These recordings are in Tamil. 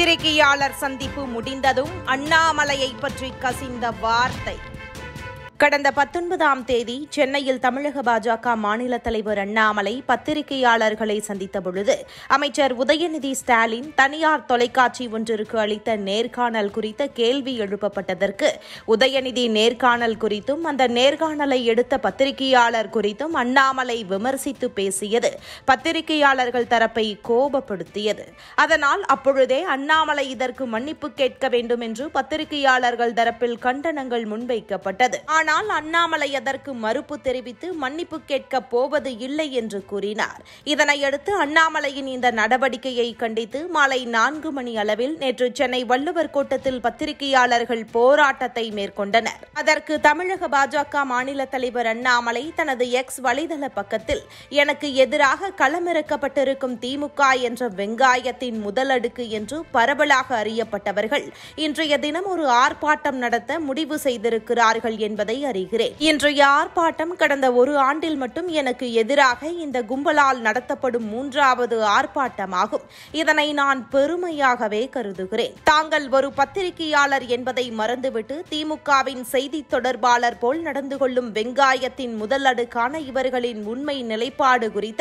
பத்திரிகையாளர் சந்திப்பு முடிந்ததும் அண்ணாமலையை பற்றி கசிந்த வார்த்தை கடந்த பத்தொன்பதாம் தேதி சென்னையில் தமிழக பாஜக மாநில தலைவர் அண்ணாமலை பத்திரிகையாளர்களை சந்தித்தபொழுது அமைச்சர் உதயநிதி ஸ்டாலின் தனியார் தொலைக்காட்சி ஒன்றிற்கு அளித்த நேர்காணல் குறித்த கேள்வி எழுப்பப்பட்டதற்கு உதயநிதி நேர்காணல் குறித்தும் அந்த நேர்காணலை எடுத்த பத்திரிகையாளர் குறித்தும் அண்ணாமலை விமர்சித்து பேசியது பத்திரிகையாளர்கள் தரப்பை கோபப்படுத்தியது அதனால் அப்பொழுதே அண்ணாமலை இதற்கு மன்னிப்பு கேட்க வேண்டும் என்று பத்திரிகையாளர்கள் தரப்பில் கண்டனங்கள் முன்வைக்கப்பட்டது ஆனால் ஆனால் அண்ணாமலை அதற்கு மறுப்பு தெரிவித்து மன்னிப்பு கேட்க போவது இல்லை என்று கூறினார் இதனையடுத்து அண்ணாமலையின் இந்த நடவடிக்கையை கண்டித்து மாலை நான்கு மணி அளவில் நேற்று சென்னை வள்ளுவர் கூட்டத்தில் பத்திரிகையாளர்கள் போராட்டத்தை மேற்கொண்டனர் அதற்கு தமிழக பாஜக மாநில தலைவர் அண்ணாமலை தனது எக்ஸ் வலைதள பக்கத்தில் எனக்கு எதிராக களமிறக்கப்பட்டிருக்கும் திமுக என்ற வெங்காயத்தின் முதலடுக்கு என்று பரவலாக அறியப்பட்டவர்கள் இன்றைய தினம் ஒரு ஆர்ப்பாட்டம் நடத்த முடிவு செய்திருக்கிறார்கள் என்பதை அறிகிறேன் இன்றைய ஆர்ப்பாட்டம் கடந்த ஒரு ஆண்டில் மட்டும் எனக்கு எதிராக இந்த கும்பலால் நடத்தப்படும் மூன்றாவது ஆர்ப்பாட்டமாகும் இதனை நான் பெருமையாகவே கருதுகிறேன் தாங்கள் ஒரு பத்திரிகையாளர் என்பதை மறந்துவிட்டு திமுகவின் செய்தி தொடர்பாளர் போல் நடந்து கொள்ளும் வெங்காயத்தின் முதல் அடுக்கான இவர்களின் உண்மை நிலைப்பாடு குறித்த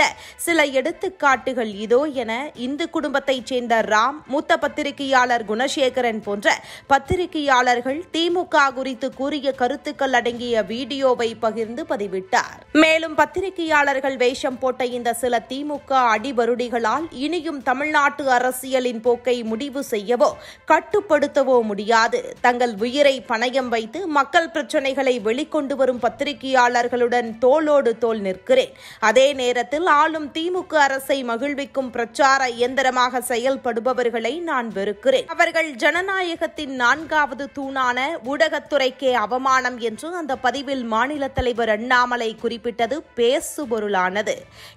சில எடுத்துக்காட்டுகள் இதோ என இந்து குடும்பத்தைச் சேர்ந்த ராம் மூத்த பத்திரிகையாளர் குணசேகரன் போன்ற பத்திரிகையாளர்கள் திமுக குறித்து கூறிய கருத்துக்கள் அடை அடங்கிய வீடியோவை பகிர்ந்து பதிவிட்டார் மேலும் பத்திரிகையாளர்கள் வேஷம் போட்ட இந்த சில திமுக அடிபருடிகளால் இனியும் தமிழ்நாட்டு அரசியலின் போக்கை முடிவு செய்யவோ கட்டுப்படுத்தவோ முடியாது தங்கள் உயிரை பணயம் வைத்து மக்கள் பிரச்சினைகளை வெளிக்கொண்டு வரும் பத்திரிகையாளர்களுடன் தோளோடு தோல் நிற்கிறேன் அதே நேரத்தில் ஆளும் திமுக அரசை மகிழ்விக்கும் பிரச்சார இயந்திரமாக செயல்படுபவர்களை நான் வெறுக்கிறேன் அவர்கள் ஜனநாயகத்தின் நான்காவது தூணான ஊடகத்துறைக்கே அவமானம் என்று அந்த பதிவில் மாநில தலைவர் அண்ணாமலை குறிப்பிட்டது பேசுபொருளானது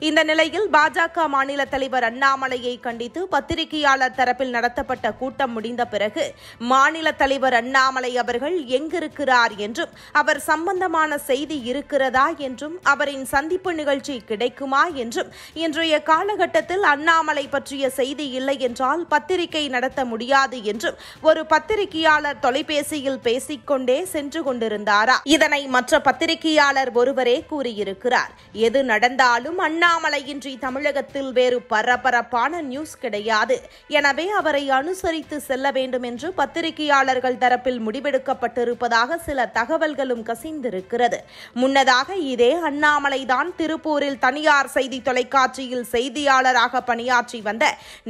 இந்த நிலையில் பாஜக மாநில தலைவர் அண்ணாமலையை கண்டித்து பத்திரிகையாளர் தரப்பில் நடத்தப்பட்ட கூட்டம் முடிந்த பிறகு மாநில தலைவர் அண்ணாமலை அவர்கள் எங்கிருக்கிறார் என்றும் அவர் சம்பந்தமான செய்தி இருக்கிறதா என்றும் அவரின் சந்திப்பு நிகழ்ச்சி கிடைக்குமா என்றும் இன்றைய காலகட்டத்தில் அண்ணாமலை பற்றிய செய்தி இல்லை என்றால் பத்திரிகை நடத்த முடியாது என்றும் ஒரு பத்திரிகையாளர் தொலைபேசியில் பேசிக்கொண்டே சென்று கொண்டிருந்தாரா இதனை மற்ற பத்திரிகையாளர் ஒருவரே கூறியிருக்கிறார் எது நடந்தாலும் அண்ணாமலையின்றி தமிழகத்தில் வேறு பரபரப்பான நியூஸ் கிடையாது எனவே அவரை அனுசரித்து செல்ல வேண்டும் என்று பத்திரிகையாளர்கள் தரப்பில் முடிவெடுக்கப்பட்டிருப்பதாக சில தகவல்களும் கசிந்திருக்கிறது முன்னதாக இதே அண்ணாமலைதான் திருப்பூரில் தனியார் செய்தி தொலைக்காட்சியில் செய்தியாளராக பணியாற்றி வந்த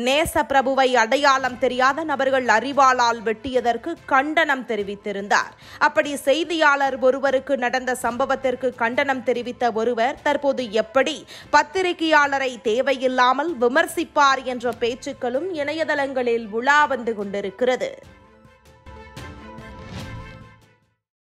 நேச பிரபுவை அடையாளம் தெரியாத நபர்கள் அறிவாளால் வெட்டியதற்கு கண்டனம் தெரிவித்திருந்தார் அப்படி செய்தியாளர் ஒருவருக்கு நடந்த சம்பவத்திற்கு கண்டனம் தெரிவித்த ஒருவர் தற்போது எப்படி பத்திரிகையாளரை தேவையில்லாமல் விமர்சிப்பார் என்ற பேச்சுக்களும் இணையதளங்களில் உலா வந்து கொண்டிருக்கிறது